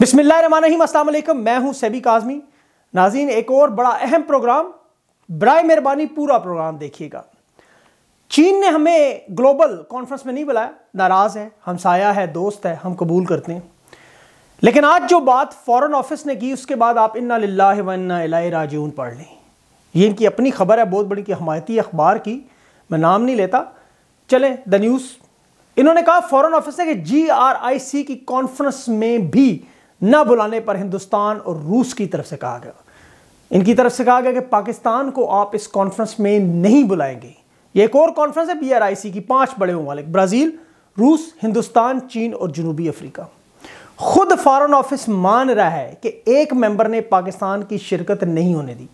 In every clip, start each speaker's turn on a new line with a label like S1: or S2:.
S1: बिसमिल्लाम मैं हूं सेबी काजमी नाजीन एक और बड़ा अहम प्रोग्राम बर मेहरबानी पूरा प्रोग्राम देखिएगा चीन ने हमें ग्लोबल कॉन्फ्रेंस में नहीं बुलाया नाराज़ है हमसाया है दोस्त है हम कबूल करते हैं लेकिन आज जो बात फॉरेन ऑफिस ने की उसके बाद आप इन्ना लाला वन्ना राजून पढ़ लें ये इनकी अपनी खबर है बहुत बड़ी की हमायती अखबार की मैं नाम नहीं लेता चलें द न्यूज़ इन्होंने कहा फॉरेन ऑफिस ने कि जी आर आई सी की कॉन्फ्रेंस में भी न बुलाने पर हिंदुस्तान और रूस की तरफ से कहा गया इनकी तरफ से कहा गया कि पाकिस्तान को आप इस कॉन्फ्रेंस में नहीं बुलाएंगे ये एक और कॉन्फ्रेंस है बीआरआईसी की पांच बड़े ममालिक ब्राज़ील रूस हिंदुस्तान चीन और जनूबी अफ्रीका खुद फॉरेन ऑफिस मान रहा है कि एक मेंबर ने पाकिस्तान की शिरकत नहीं होने दी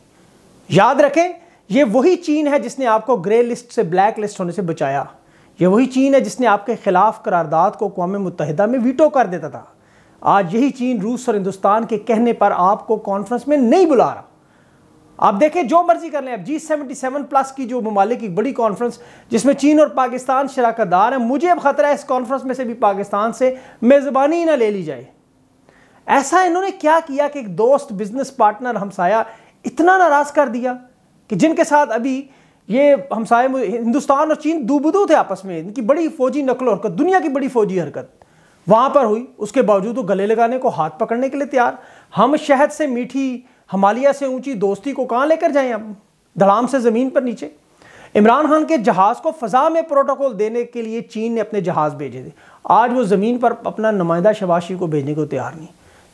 S1: याद रखें यह वही चीन है जिसने आपको ग्रे लिस्ट से ब्लैक लिस्ट होने से बचाया ये वही चीन है जिसने आपके खिलाफ करारदाद को अकवा मुतहदा में वीटो कर देता था आज यही चीन रूस और हिंदुस्तान के कहने पर आपको कॉन्फ्रेंस में नहीं बुला रहा आप देखें जो मर्जी कर लें अब जी सेवेंटी सेवन प्लस की जो ममालिक की बड़ी कॉन्फ्रेंस जिसमें चीन और पाकिस्तान शराकत दार हैं मुझे अब ख़तरा है इस कॉन्फ्रेंस में से भी पाकिस्तान से मेज़बानी ही ना ले ली जाए ऐसा इन्होंने क्या किया कि एक दोस्त बिजनेस पार्टनर हमसाया इतना नाराज़ कर दिया कि जिनके साथ अभी ये हमसाए हिंदुस्तान और चीन दूबदू थे आपस में इनकी बड़ी फ़ौजी नकल हरकत दुनिया की बड़ी फ़ौजी हरकत वहाँ पर हुई उसके बावजूद वो गले लगाने को हाथ पकड़ने के लिए तैयार हम शहद से मीठी हमालिया से ऊंची दोस्ती को कहाँ लेकर जाएं हम धड़ाम से ज़मीन पर नीचे इमरान खान के जहाज़ को फ़जा में प्रोटोकॉल देने के लिए चीन ने अपने जहाज़ भेजे थे आज वो ज़मीन पर अपना नुमाइंदा शबाशी को भेजने को तैयार नहीं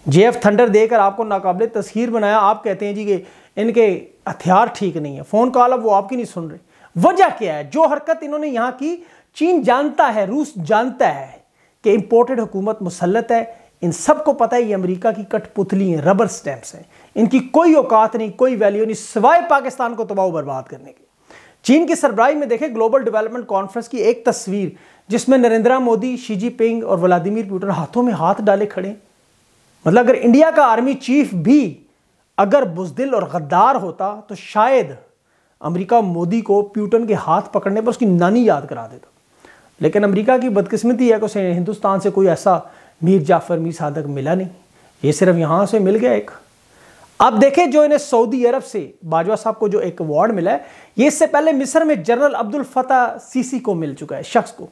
S1: जे एफ थंडर देकर आपको नाकबले तस्खीर बनाया आप कहते हैं जी कि इनके हथियार ठीक नहीं है फ़ोन कॉल अब वो आपकी नहीं सुन रहे वजह क्या है जो हरकत इन्होंने यहाँ की चीन जानता है रूस जानता है कि इम्पोर्टेड हुकूमत मुसलत है इन सब को पता है ये अमेरिका की कठपुतली हैं रबर स्टैम्प्स हैं इनकी कोई औकात नहीं कोई वैल्यू नहीं सिवाय पाकिस्तान को तबाह बर्बाद करने की चीन की सरबराही में देखें ग्लोबल डेवलपमेंट कॉन्फ्रेंस की एक तस्वीर जिसमें नरेंद्र मोदी शी जिनपिंग और व्लादिमिर पुटिन हाथों में हाथ डाले खड़े मतलब अगर इंडिया का आर्मी चीफ भी अगर बुजदिल और गद्दार होता तो शायद अमेरिका मोदी को प्यूटन के हाथ पकड़ने पर उसकी नानी याद करा देता लेकिन अमेरिका की बदकस्मती है कि हिंदुस्तान से कोई ऐसा मीर जाफ़र मीर सादक मिला नहीं ये सिर्फ यहाँ से मिल गया एक अब देखें जो इन्हें सऊदी अरब से बाजवा साहब को जो एक अवार्ड मिला है ये इससे पहले मिस्र में जनरल अब्दुल फतह सीसी को मिल चुका है शख्स को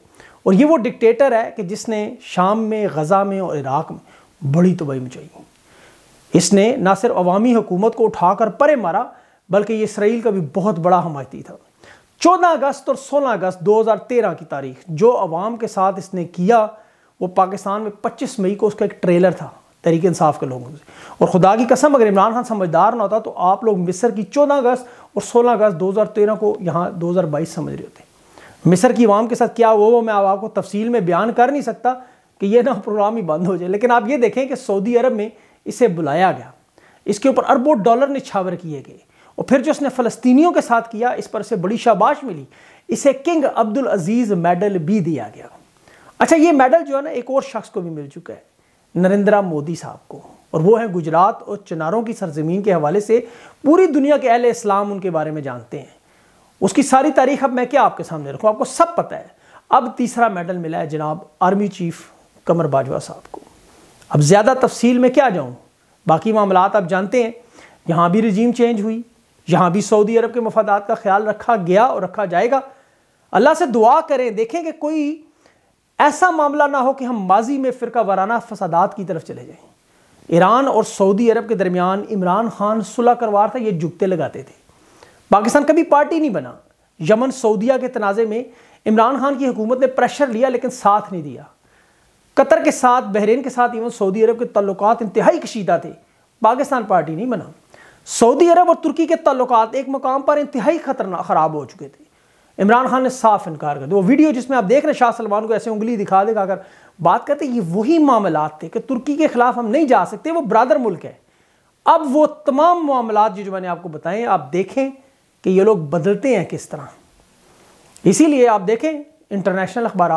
S1: और ये वो डिक्टेटर है कि जिसने शाम में गज़ा में और इराक़ में बड़ी तबाही मचाई इसने ना सिर्फ अवामी हुकूमत को उठाकर परे मारा बल्कि ये इसराइल का भी बहुत बड़ा हमायती था 14 अगस्त और 16 अगस्त 2013 की तारीख जो अवाम के साथ इसने किया वो पाकिस्तान में 25 मई को उसका एक ट्रेलर था तहरीक इंसाफ के लोगों से और खुदा की कसम अगर इमरान खान समझदार ना होता तो आप लोग मिस्र की 14 अगस्त और 16 अगस्त 2013 को यहाँ 2022 समझ रहे होते मिस्र की आवाम के साथ क्या वो वो मैं अब आपको तफसील में बयान कर नहीं सकता कि यह ना प्रोग्राम ही बंद हो जाए लेकिन आप ये देखें कि सऊदी अरब में इसे बुलाया गया इसके ऊपर अरबों डॉलर निछावर किए गए और फिर जो उसने फ़लस्तीनियों के साथ किया इस पर से बड़ी शाबाश मिली इसे किंग अब्दुल अजीज़ मेडल भी दिया गया अच्छा ये मेडल जो है ना एक और शख्स को भी मिल चुका है नरेंद्र मोदी साहब को और वो है गुजरात और चनारों की सरजमीन के हवाले से पूरी दुनिया के अहल इस्लाम उनके बारे में जानते हैं उसकी सारी तारीख अब मैं क्या आपके सामने रखूँ आपको सब पता है अब तीसरा मेडल मिला है जनाब आर्मी चीफ कमर बाजवा साहब को अब ज़्यादा तफसील में क्या जाऊँ बाकी मामला आप जानते हैं यहाँ भी रिजीम चेंज हुई यहाँ भी सऊदी अरब के मफादात का ख्याल रखा गया और रखा जाएगा अल्लाह से दुआ करें देखें कि कोई ऐसा मामला ना हो कि हम माजी में फिर वाराना फसादात की तरफ चले जाएं ईरान और सऊदी अरब के दरमियान इमरान खान सुलह करवार था ये जुगते लगाते थे पाकिस्तान कभी पार्टी नहीं बना यमन सऊदिया के तनाज़े में इमरान खान की हुकूमत ने प्रेशर लिया लेकिन साथ नहीं दिया कतर के साथ बहरीन के साथ इवन सऊदी अरब के तल्लक इंतहाई कशीदा थे पाकिस्तान पार्टी नहीं बना सऊदी अरब और तुर्की के तल्लक एक मकाम पर इंतहाई खतरनाक ख़राब हो चुके थे इमरान खान ने साफ इनकार कर दिया वो वीडियो जिसमें आप देख रहे हैं शाह सलमान को ऐसे उंगली दिखा देगा अगर बात करते ये वही मामला थे कि तुर्की के खिलाफ हम नहीं जा सकते वो ब्रादर मुल्क है अब वो तमाम मामला जो मैंने आपको बताए आप देखें कि ये लोग बदलते हैं किस तरह इसीलिए आप देखें इंटरनेशनल अखबार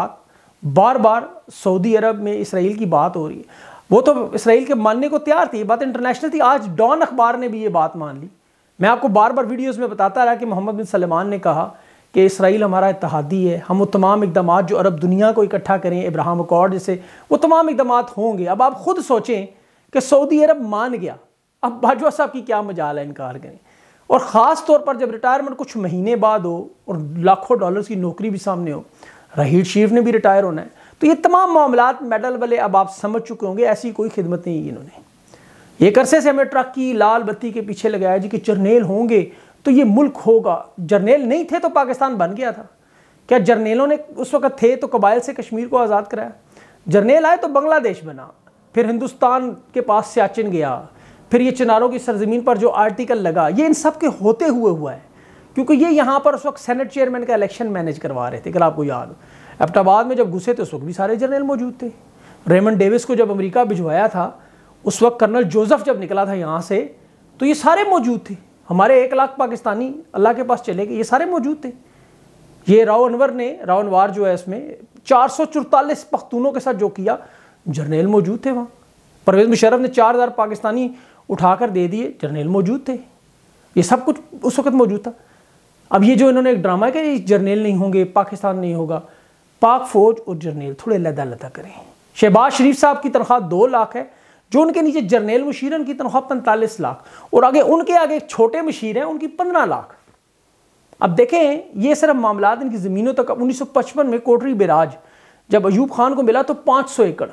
S1: बार बार सऊदी अरब में इसराइल की बात हो रही है वो तो इसराइल के मानने को तैयार थी ये बात इंटरनेशनल थी आज डॉन अखबार ने भी ये बात मान ली मैं आपको बार बार वीडियोस में बताता रहा कि मोहम्मद बिन सलमान ने कहा कि इसराइल हमारा इतिहादी है हम वो तमाम इकदाम जो अरब दुनिया को इकट्ठा करें इब्राहम अकॉर्ड जैसे वो तमाम इकदाम होंगे अब आप खुद सोचें कि सऊदी अरब मान गया अब बाजवा साहब की क्या मजाल है इनकार करें और ख़ास तौर पर जब रिटायरमेंट कुछ महीने बाद हो और लाखों डॉलर्स की नौकरी भी सामने हो रहीद शरीफ ने भी रिटायर होना है तो ये तमाम मामला मेडल वाले अब आप समझ चुके होंगे ऐसी कोई खिदमत नहीं इन्होंने एक अरसे से हमें ट्रक की लाल बत्ती के पीछे लगाया जी कि जर्नेल होंगे तो ये मुल्क होगा जर्नेल नहीं थे तो पाकिस्तान बन गया था क्या जर्नेलों ने उस वक्त थे तो कबाइल से कश्मीर को आज़ाद कराया जर्नेल आए तो बांग्लादेश बना फिर हिंदुस्तान के पास सियाचिन गया फिर ये चिनारों की सरजमीन पर जो आर्टिकल लगा ये इन सब के होते हुए हुआ है क्योंकि ये यहाँ पर उस वक्त सेनेट चेयरमैन का इलेक्शन मैनेज करवा रहे थे अगर आपको याद हो एबटाबाद में जब घुसे तो उस वक्त भी सारे जनरल मौजूद थे रेमन डेविस को जब अमेरिका भिजवाया था उस वक्त कर्नल जोसेफ जब निकला था यहाँ से तो ये सारे मौजूद थे हमारे एक लाख पाकिस्तानी अल्लाह के पास चले गए ये सारे मौजूद थे ये राव अनवर ने राव अनवर जो है इसमें चार सौ चौतालीस पख्तूनों के साथ जो किया जर्नेल मौजूद थे वहाँ परवेज मुशरफ ने चार हज़ार पाकिस्तानी उठाकर दे दिए जर्नेल मौजूद थे ये सब कुछ उस वक्त मौजूद था अब ये जो इन्होंने एक ड्रामा किया कि जर्नेल नहीं होंगे पाकिस्तान नहीं होगा पाक फौज और जर्नेल थोड़े लदा लदा करें शहबाज शरीफ साहब की तनख्वाह दो लाख है जो उनके नीचे जर्नेल मशीरन की तनख्वाह पैंतालीस लाख और आगे उनके आगे एक छोटे मशीर हैं उनकी पंद्रह लाख अब देखें ये सिर्फ मामला इनकी ज़मीनों तक उन्नीस सौ पचपन में कोटरी बिराज जब अयूब खान को मिला तो पाँच सौ एकड़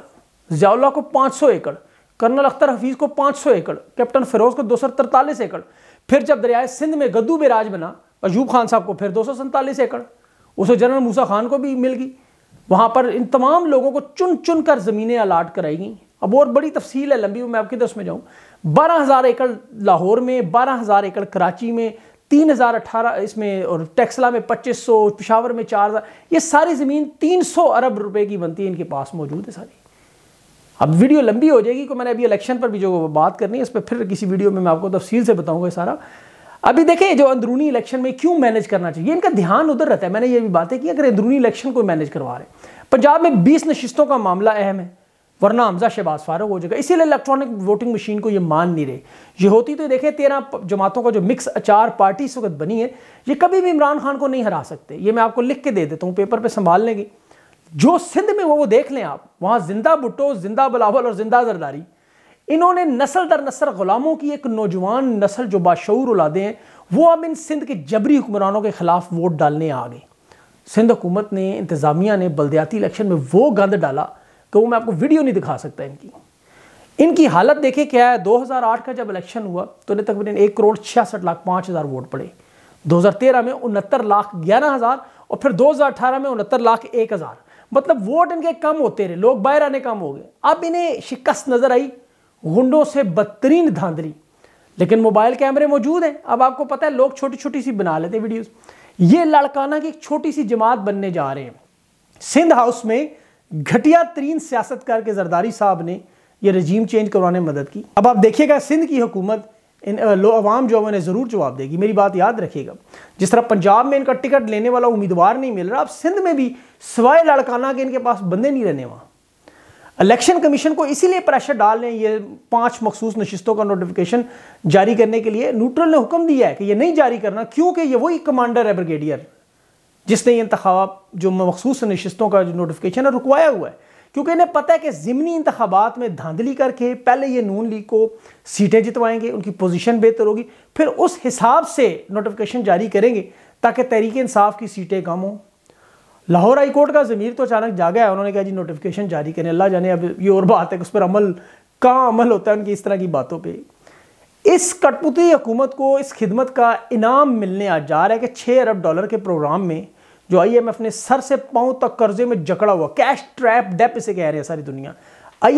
S1: जियाउल्ला को पाँच सौ एकड़ कर्नल अख्तर हफीज़ को पाँच सौ एकड़ कैप्टन फिरोज को दो सौ तरतालीस एकड़ फिर जब दरियाए सिंध में गद्दू बिराज बना अयूब खान साहब को फिर दो सौ सैंतालीस एकड़ उसे जनरल मूसा खान को भी मिल गई वहाँ पर इन तमाम लोगों को चुन चुन कर ज़मीनें अलाट कराई गई अब और बड़ी तफसील है लंबी मैं आपके दस में जाऊँ बारह हज़ार एकड़ लाहौर में बारह हज़ार एकड़ कराची में तीन हज़ार अट्ठारह इसमें और टैक्सला में पच्चीस सौ पिशावर में चार हज़ार ये सारी ज़मीन तीन सौ अरब रुपए की बनती है इनके पास मौजूद है सारी अब वीडियो लंबी हो जाएगी को मैंने अभी इलेक्शन पर भी जो बात करनी है इस पर फिर किसी वीडियो में मैं आपको तफसील से बताऊँगा सारा अभी देखें जो अंदरूनी इलेक्शन में क्यों मैनेज करना चाहिए इनका ध्यान उधर रहता है मैंने ये भी बात है कि अगर अंदरूनी इलेक्शन को मैनेज करवा रहे हैं पंजाब में बीस नशिस्तों का मामला अहम है वरना हमजा शहबाज फारूक हो जाएगा इसीलिए इलेक्ट्रॉनिक वोटिंग मशीन को ये मान नहीं रहे ये होती तो देखें तेरह जमातों का जो मिक्स अचार पार्टी इस वक्त बनी है ये कभी भी इमरान खान को नहीं हरा सकते ये मैं आपको लिख के दे देता हूँ पेपर पर संभाल लेंगे जो सिंध में वो वो देख लें आप वहाँ जिंदा भुट्टो जिंदा बलावल और जिंदा जरदारी इन्होंने नसल दर नसल गुलामों की एक नौजवान नस्ल जो बाशूर उलादे हैं वो अब इन सिंध के जबरी हुक्मरानों के ख़िलाफ़ वोट डालने आ गए सिंध हुकूमत ने इंतज़ामिया ने बलदयाती इलेक्शन में वो गंद डाला कि वो मैं आपको वीडियो नहीं दिखा सकता इनकी इनकी हालत देखे क्या है 2008 का जब इलेक्शन हुआ तो इन्हें तकरीबन एक करोड़ छियासठ लाख पाँच हज़ार वोट पड़े 2013 में उनहत्तर लाख ग्यारह हज़ार और फिर 2018 में उनहत्तर लाख एक हज़ार मतलब वोट इनके कम होते रहे लोग बाहर आने कम हो गए अब इन्हें शिकस्त नज़र आई गुंडों से बदतरीन धांधली लेकिन मोबाइल कैमरे मौजूद हैं अब आपको पता है लोग छोटी छोटी सी बना लेते हैं वीडियोस ये लड़काना की एक छोटी सी जमात बनने जा रहे हैं सिंध हाउस में घटिया तरीन सियासत करके जरदारी साहब ने यह रजीम चेंज करवाने में मदद की अब आप देखिएगा सिंध की हुकूमत इन लो अवाम जो है ज़रूर जवाब देगी मेरी बात याद रखिएगा जिस तरह पंजाब में इनका टिकट लेने वाला उम्मीदवार नहीं मिल रहा अब सिंध में भी सवाए लड़काना के इनके पास बंदे नहीं रहने वहाँ इलेक्शन कमीशन को इसीलिए प्रेशर डाल रहे हैं ये पांच मखसूस नशस्तों का नोटिफिकेशन जारी करने के लिए न्यूट्रल ने हुक्म दिया है कि ये नहीं जारी करना क्योंकि ये वही कमांडर है ब्रिगेडियर जिसने ये इंतबाब जो मखसूस नशस्तों का जो नोटिफिकेशन है रुकवाया हुआ है क्योंकि इन्हें पता है कि ज़मनी इंतबात में धांधली करके पहले ये नून लीग को सीटें जितवाएंगे उनकी पोजीशन बेहतर होगी फिर उस हिसाब से नोटिफिकेशन जारी करेंगे ताकि तहरीक इंसाफ की सीटें कम हों लाहौर हाई कोर्ट का ज़मीर तो अचानक जागा है उन्होंने कहा जी नोटिफिकेशन जारी करें अल्लाह जाने अब ये और बात है उस पर अमल कहाँ अमल होता है उनकी इस तरह की बातों पर इस कटपुती हुकूमत को इस खिदमत का इनाम मिलने आ जा रहा है कि छः अरब डॉलर के प्रोग्राम में जो एफ ने सर से पाँव तक कर्जे में जकड़ा हुआ कैश ट्रैप डेप इसे कह रहे हैं सारी दुनिया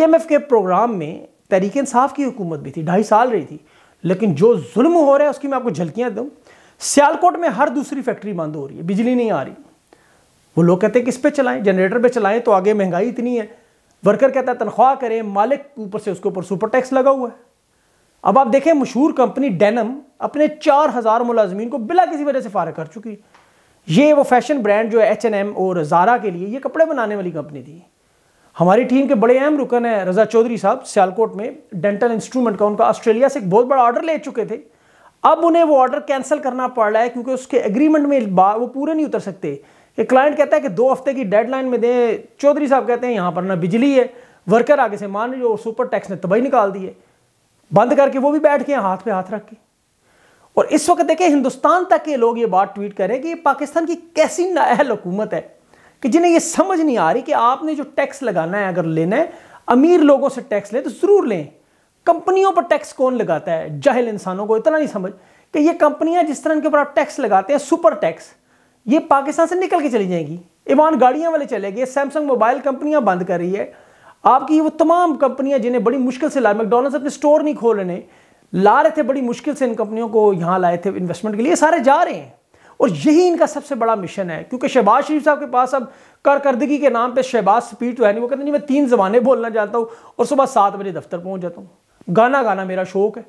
S1: एफ के प्रोग्राम में तहरीक इंसाफ की हुकूमत भी थी ढाई साल रही थी लेकिन जो जुल्म हो रहा है उसकी मैं आपको झलकियाँ दूँ सियालकोट में हर दूसरी फैक्ट्री बंद हो रही है बिजली नहीं आ रही वो लोग कहते हैं किस पे चलाएं जनरेटर पे चलाएं तो आगे महंगाई इतनी है वर्कर कहता है तनख्वाह करें मालिक ऊपर से उसके ऊपर सुपर टैक्स लगा हुआ है अब आप देखें मशहूर कंपनी डेनम अपने चार हज़ार मुलाजमीन को बिला किसी वजह से फारग कर चुकी है ये वो फैशन ब्रांड जो है एच एन एम और जारा के लिए ये कपड़े बनाने वाली कंपनी थी हमारी टीम के बड़े अहम रुकन है रजा चौधरी साहब सियालकोट में डेंटल इंस्ट्रूमेंट का उनका ऑस्ट्रेलिया से एक बहुत बड़ा ऑर्डर ले चुके थे अब उन्हें वो ऑर्डर कैंसिल करना पड़ रहा है क्योंकि उसके एग्रीमेंट में वो पूरे नहीं उतर सकते एक क्लाइंट कहता है कि दो हफ्ते की डेडलाइन में दें चौधरी साहब कहते हैं यहाँ पर ना बिजली है वर्कर आगे से मान और सुपर टैक्स ने तबाही निकाल दी है बंद करके वो भी बैठ के हाथ पे हाथ रख के और इस वक्त देखें हिंदुस्तान तक के लोग ये बात ट्वीट करें कि ये पाकिस्तान की कैसी नाअहल हुकूमत है कि जिन्हें ये समझ नहीं आ रही कि आपने जो टैक्स लगाना है अगर लेना है अमीर लोगों से टैक्स लें तो ज़रूर लें कंपनियों पर टैक्स कौन लगाता है जाहिल इंसानों को इतना नहीं समझ कि ये कंपनियां जिस तरह इनके ऊपर आप टैक्स लगाते हैं सुपर टैक्स ये पाकिस्तान से निकल के चली जाएंगी ईमान गाड़ियाँ वाले चले गए सैमसंग मोबाइल कंपनियाँ बंद कर रही है आपकी वो तमाम कंपनियाँ जिन्हें बड़ी मुश्किल से ला मैकडोनल्ड अपने स्टोर नहीं खोल रहे ला रहे थे बड़ी मुश्किल से इन कंपनियों को यहाँ लाए थे इन्वेस्टमेंट के लिए सारे जा रहे हैं और यही इनका सबसे बड़ा मिशन है क्योंकि शहबाज शरीफ साहब के पास अब कारकर्दगी के नाम पर शहबाज स्पीड तो है नहीं वो कहते नहीं मैं तीन जबानें बोलना चाहता हूँ और सुबह सात बजे दफ्तर पहुँच जाता हूँ गाना गाना मेरा शौक है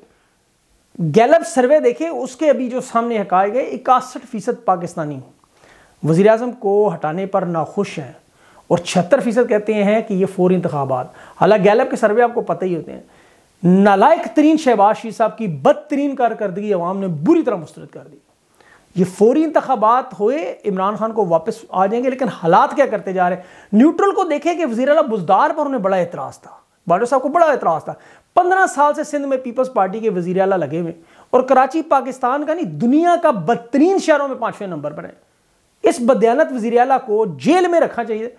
S1: गैलब सर्वे देखे उसके अभी जो सामने हकाए गए इक्यासठ फीसद पाकिस्तानी वज़ी अजम को हटाने पर नाखुश हैं और छिहत्तर फीसद कहते हैं कि ये फौरी इंतबात हालांकि गैलब के सर्वे आपको पता ही होते हैं नालायक तरीन शहबाज शी साहब की बदतरीन कारकर्दगी अवाम ने बुरी तरह मुस्रद कर दी ये फौरी इंतबात हुए इमरान खान को वापस आ जाएंगे लेकिन हालात क्या करते जा रहे हैं न्यूट्रल को देखें कि वजी अला बुजदार पर उन्हें बड़ा एतराज़ था बाडो साहब को बड़ा एतराज़ था पंद्रह साल से सिंध में पीपल्स पार्टी के वजीर अला लगे हुए और कराची पाकिस्तान का नहीं दुनिया का बदतरीन शहरों में पाँचवें नंबर पर है इस बदयानत वजीर अला को जेल में रखना चाहिए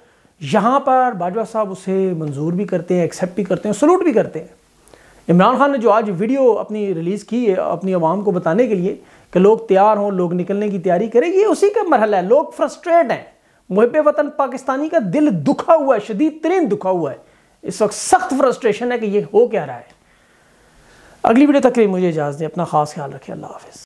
S1: यहाँ पर बाजवा साहब उसे मंजूर भी करते हैं एक्सेप्ट भी करते हैं सलूट भी करते हैं इमरान खान ने जो आज वीडियो अपनी रिलीज़ की है अपनी आवाम को बताने के लिए कि लोग तैयार हों लोग निकलने की तैयारी करें ये उसी का मरहला है लोग फ्रस्ट्रेट हैं मुहब वतन पाकिस्तानी का दिल दुखा हुआ है शदीद तरीन दुखा हुआ है इस वक्त सख्त फ्रस्ट्रेशन है कि ये हो क्या रहा है अगली वीडियो तक मुझे इजाज़ दें अपना खास ख्याल रखें अल्लाह हाफ़